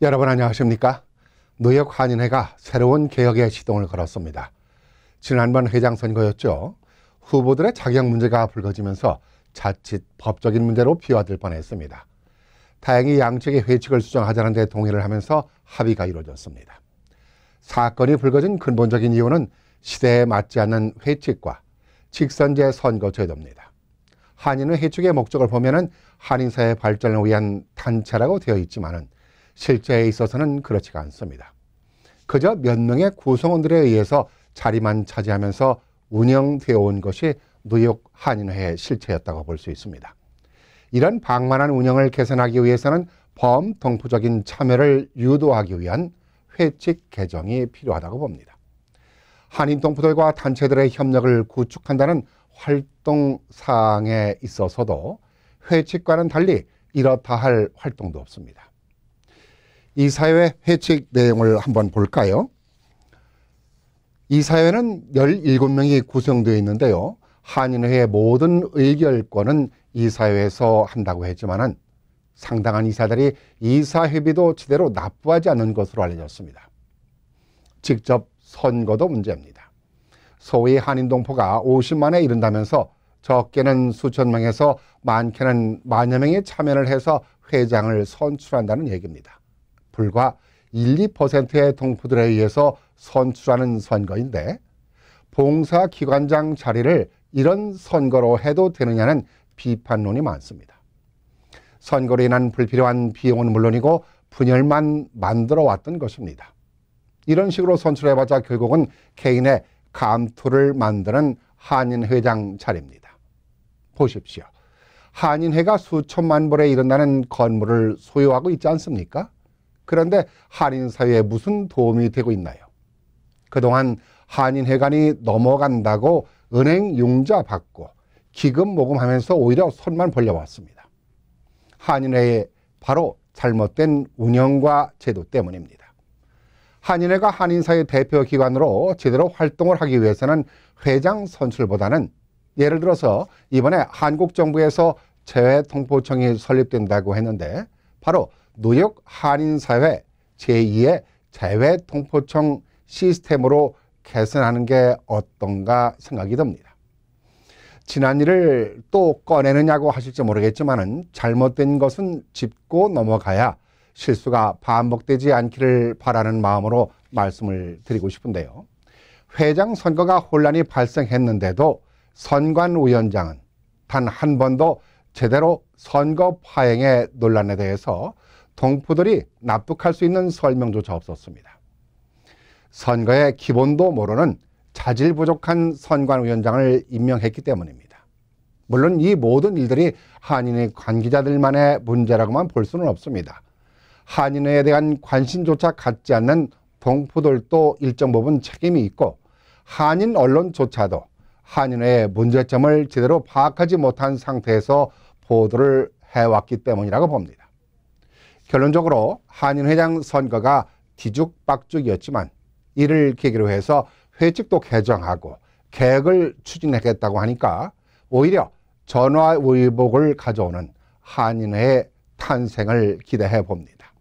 여러분 안녕하십니까? 노역 한인회가 새로운 개혁의 시동을 걸었습니다. 지난번 회장 선거였죠. 후보들의 자격 문제가 불거지면서 자칫 법적인 문제로 비화될 뻔했습니다. 다행히 양측의 회칙을 수정하자는 데 동의를 하면서 합의가 이루어졌습니다. 사건이 불거진 근본적인 이유는 시대에 맞지 않는 회칙과 직선제 선거제도입니다. 한인회 회칙의 목적을 보면 은 한인사의 발전을 위한 단체라고 되어 있지만 은 실제에 있어서는 그렇지가 않습니다. 그저 몇 명의 구성원들에 의해서 자리만 차지하면서 운영되어 온 것이 뉴욕 한인회의 실체였다고 볼 수 있습니다. 이런 방만한 운영을 개선하기 위해서는 범동포적인 참여를 유도하기 위한 회칙 개정이 필요하다고 봅니다. 한인 동포들과 단체들의 협력을 구축한다는 활동 사항에 있어서도 회칙과는 달리 이렇다 할 활동도 없습니다. 이 사회 회칙 내용을 한번 볼까요? 이 사회는 17명이 구성되어 있는데요. 한인회의 모든 의결권은 이사회에서 한다고 했지만 상당한 이사들이 이사회비도 제대로 납부하지 않는 것으로 알려졌습니다. 직접 선거도 문제입니다. 소위 한인동포가 50만에 이른다면서 적게는 수천 명에서 많게는 만여 명이 참여를 해서 회장을 선출한다는 얘기입니다. 불과 1, 2%의 동포들에 의해서 선출하는 선거인데 봉사기관장 자리를 이런 선거로 해도 되느냐는 비판론이 많습니다. 선거로 인한 불필요한 비용은 물론이고 분열만 만들어 왔던 것입니다. 이런 식으로 선출해봤자 결국은 개인의 감투를 만드는 한인회장 자리입니다. 보십시오. 한인회가 수천만 불에 이른다는 건물을 소유하고 있지 않습니까? 그런데 한인 사회에 무슨 도움이 되고 있나요? 그동안 한인회관이 넘어간다고 은행 융자 받고 기금 모금하면서 오히려 손만 벌려왔습니다. 한인회의 바로 잘못된 운영과 제도 때문입니다. 한인회가 한인사회 대표 기관으로 제대로 활동을 하기 위해서는 회장 선출보다는 예를 들어서 이번에 한국 정부에서 재외통보청이 설립된다고 했는데 바로 노역 한인사회 제2의 재외통포청 시스템으로 개선하는 게 어떤가 생각이 듭니다. 지난 일을 또 꺼내느냐고 하실지 모르겠지만 잘못된 것은 짚고 넘어가야 실수가 반복되지 않기를 바라는 마음으로 말씀을 드리고 싶은데요. 회장 선거가 혼란이 발생했는데도 선관위원장은 단 한 번도 제대로 선거 파행의 논란에 대해서 동포들이 납득할 수 있는 설명조차 없었습니다. 선거의 기본도 모르는 자질 부족한 선관위원장을 임명했기 때문입니다. 물론 이 모든 일들이 한인의 관계자들만의 문제라고만 볼 수는 없습니다. 한인에 대한 관심조차 갖지 않는 동포들도 일정 부분 책임이 있고 한인 언론조차도 한인의 문제점을 제대로 파악하지 못한 상태에서 보도를 해왔기 때문이라고 봅니다. 결론적으로 한인회장 선거가 뒤죽박죽이었지만 이를 계기로 해서 회칙도 개정하고 계획을 추진하겠다고 하니까 오히려 전화의복을 가져오는 한인회의 탄생을 기대해 봅니다.